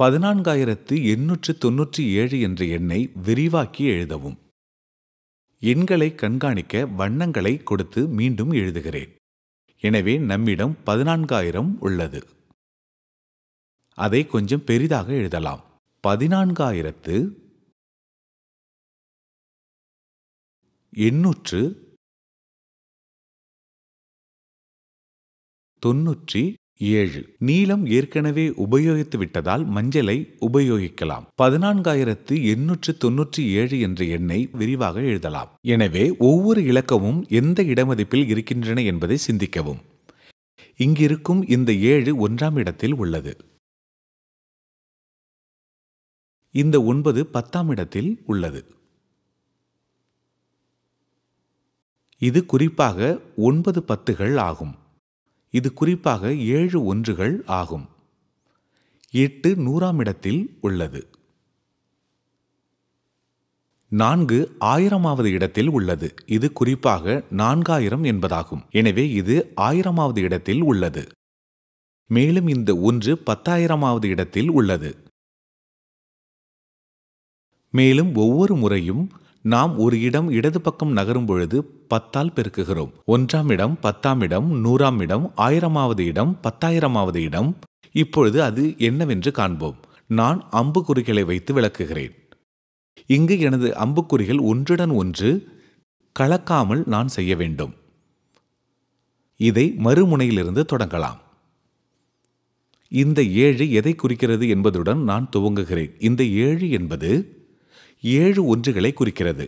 பதினான்காயிரத்து எண்ணூற்று தொன்னூற்றி ஏழு என்ற எண்ணை விரிவாக்கி எழுதவும் எண்களை கண்காணிக்க வண்ணங்களை கொடுத்து மீண்டும் எழுதுகிறேன் எனவே நம்மிடம் பதினான்காயிரம் உள்ளது அதை கொஞ்சம் பெரிதாக எழுதலாம் பதினான்காயிரத்து எண்ணூற்று தொன்னூற்றி ஏழு நீலம் ஏற்கனவே உபயோகித்து விட்டதால் மஞ்சளை உபயோகிக்கலாம் பதினான்காயிரத்து எண்ணூற்று தொன்னூற்றி ஏழு என்ற எண்ணை விரிவாக எழுதலாம் எனவே ஒவ்வொரு இலக்கமும் எந்த இடமதிப்பில் இருக்கின்றன என்பதை சிந்திக்கவும் இங்கிருக்கும் இந்த ஏழு ஒன்றாம் இடத்தில் உள்ளது இந்த ஒன்பது பத்தாம் இடத்தில் உள்ளது இது குறிப்பாக ஒன்பது பத்துகள் ஆகும் இது குறிப்பாக ஏழு ஒன்றுகள் ஆகும் எட்டு நூறாம் இடத்தில் உள்ளது நான்கு ஆயிரமாவது இடத்தில் உள்ளது இது குறிப்பாக நான்காயிரம் என்பதாகும் எனவே இது ஆயிரமாவது இடத்தில் உள்ளது மேலும் இந்த ஒன்று பத்தாயிரமாவது இடத்தில் உள்ளது மேலும் ஒவ்வொரு முறையும் நாம் ஒரு இடம் இடது பக்கம் நகரும் பொழுது பத்தால் பெருக்குகிறோம் ஒன்றாம் இடம் பத்தாம் இடம் நூறாம் இடம் ஆயிரமாவது இடம் பத்தாயிரமாவது இடம் இப்பொழுது அது என்னவென்று காண்போம் நான் அம்புக்குறிகளை வைத்து விளக்குகிறேன் இங்கு எனது அம்புக்குறிகள் ஒன்றுடன் ஒன்று கலக்காமல் நான் செய்ய வேண்டும் இதை மறுமுனையிலிருந்து தொடங்கலாம் இந்த ஏழு எதை குறிக்கிறது என்பதுடன் நான் துவங்குகிறேன் இந்த ஏழு என்பது ஏழு ஒன்றுகளை குறிக்கிறது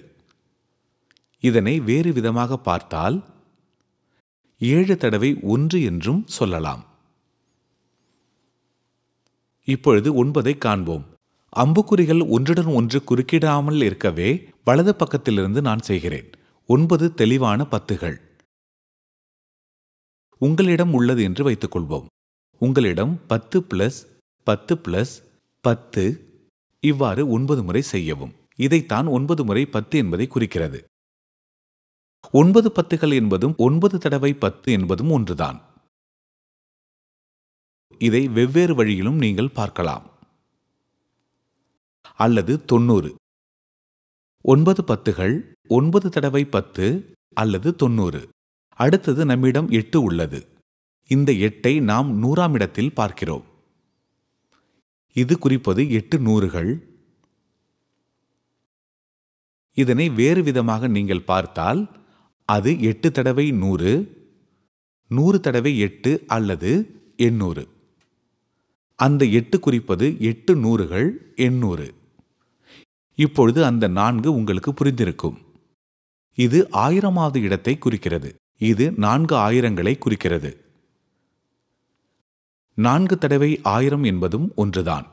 இதனை வேறு விதமாக பார்த்தால் ஏழு தடவை ஒன்று என்றும் சொல்லலாம் இப்பொழுது ஒன்பதை காண்போம் அம்புக்குறிகள் ஒன்றுடன் ஒன்று குறுக்கிடாமல் இருக்கவே வலது பக்கத்திலிருந்து நான் செய்கிறேன் ஒன்பது தெளிவான பத்துகள் உங்களிடம் உள்ளது என்று வைத்துக்கொள்வோம் உங்களிடம் பத்து பிளஸ் பத்து பிளஸ் பத்து இவ்வாறு ஒன்பது முறை செய்யவும் இதைத்தான் ஒன்பது முறை பத்து என்பதை குறிக்கிறது ஒன்பது பத்துகள் என்பதும் ஒன்பது தடவை பத்து என்பதும் ஒன்றுதான் இதை வெவ்வேறு வழியிலும் நீங்கள் பார்க்கலாம் அல்லது தொண்ணூறு ஒன்பது பத்துகள் ஒன்பது தடவை பத்து அல்லது தொண்ணூறு அடுத்தது நம்மிடம் எட்டு உள்ளது இந்த எட்டை நாம் நூறாம் இடத்தில் பார்க்கிறோம் இது குறிப்பது எட்டு நூறுகள் இதனை வேறு விதமாக நீங்கள் பார்த்தால் அது எட்டு தடவை நூறு நூறு தடவை எட்டு அல்லது எண்ணூறு அந்த எட்டு குறிப்பது எட்டு நூறுகள் எண்ணூறு இப்பொழுது அந்த நான்கு உங்களுக்கு புரிந்திருக்கும் இது ஆயிரமாவது இடத்தை குறிக்கிறது இது நான்கு ஆயிரங்களை குறிக்கிறது நான்கு தடவை ஆயிரம் என்பதும் ஒன்றுதான்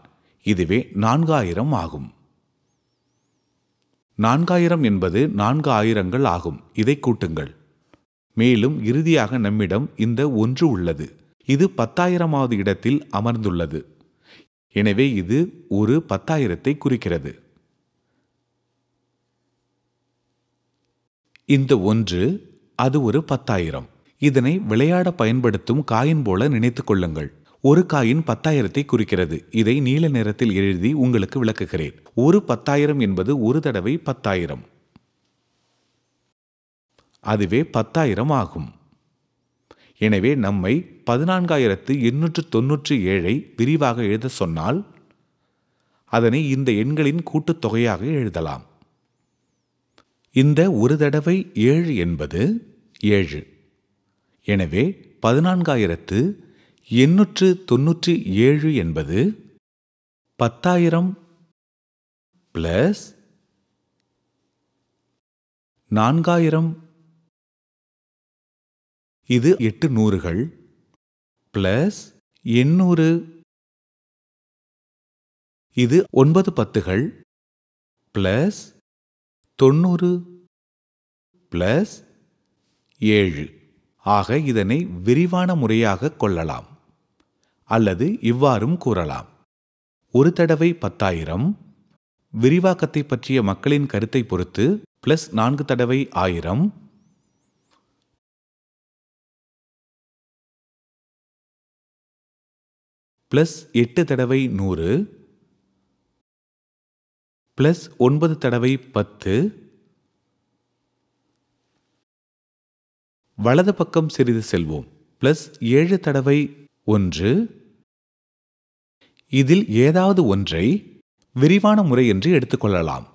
இதுவே நான்காயிரம் ஆகும் நான்காயிரம் என்பது நான்கு ஆயிரங்கள் ஆகும் இதை கூட்டுங்கள் மேலும் இறுதியாக நம்மிடம் இந்த ஒன்று உள்ளது இது பத்தாயிரமாவது இடத்தில் அமர்ந்துள்ளது எனவே இது ஒரு பத்தாயிரத்தை குறிக்கிறது இந்த ஒன்று அது ஒரு பத்தாயிரம் இதனை விளையாட பயன்படுத்தும் காயின் போல நினைத்துக் கொள்ளுங்கள் ஒரு காயின் பத்தாயிரத்தை குறிக்கிறது இதை நீல நிறத்தில் எழுதி உங்களுக்கு விளக்குகிறேன் ஒரு பத்தாயிரம் என்பது ஒரு தடவை பத்தாயிரம் அதுவே பத்தாயிரம் ஆகும் எனவே நம்மை பதினான்காயிரத்து எண்ணூற்று தொன்னூற்றி ஏழை விரிவாக எழுத சொன்னால் அதனை இந்த எண்களின் கூட்டுத்தொகையாக எழுதலாம் இந்த ஒரு தடவை ஏழு என்பது ஏழு எனவே பதினான்காயிரத்து எண்ணூற்று தொன்னூற்றி ஏழு என்பது பத்தாயிரம் பிளஸ் நான்காயிரம் இது எட்டு நூறுகள் பிளஸ் எண்ணூறு இது ஒன்பது பத்துகள் பிளஸ் தொண்ணூறு பிளஸ் ஏழு ஆக இதனை விரிவான முறையாக கொள்ளலாம் அல்லது இவ்வாறும் கூறலாம் ஒரு தடவை பத்தாயிரம் விரிவாக்கத்தை பற்றிய மக்களின் கருத்தை பொறுத்து பிளஸ் நான்கு தடவை ஆயிரம் பிளஸ் எட்டு தடவை நூறு பிளஸ் ஒன்பது தடவை பத்து வலது பக்கம் சிறிது செல்வோம் பிளஸ் ஏழு தடவை ஒன்று இதில் ஏதாவது ஒன்றை விரிவான முறை என்று எடுத்துக்கொள்ளலாம்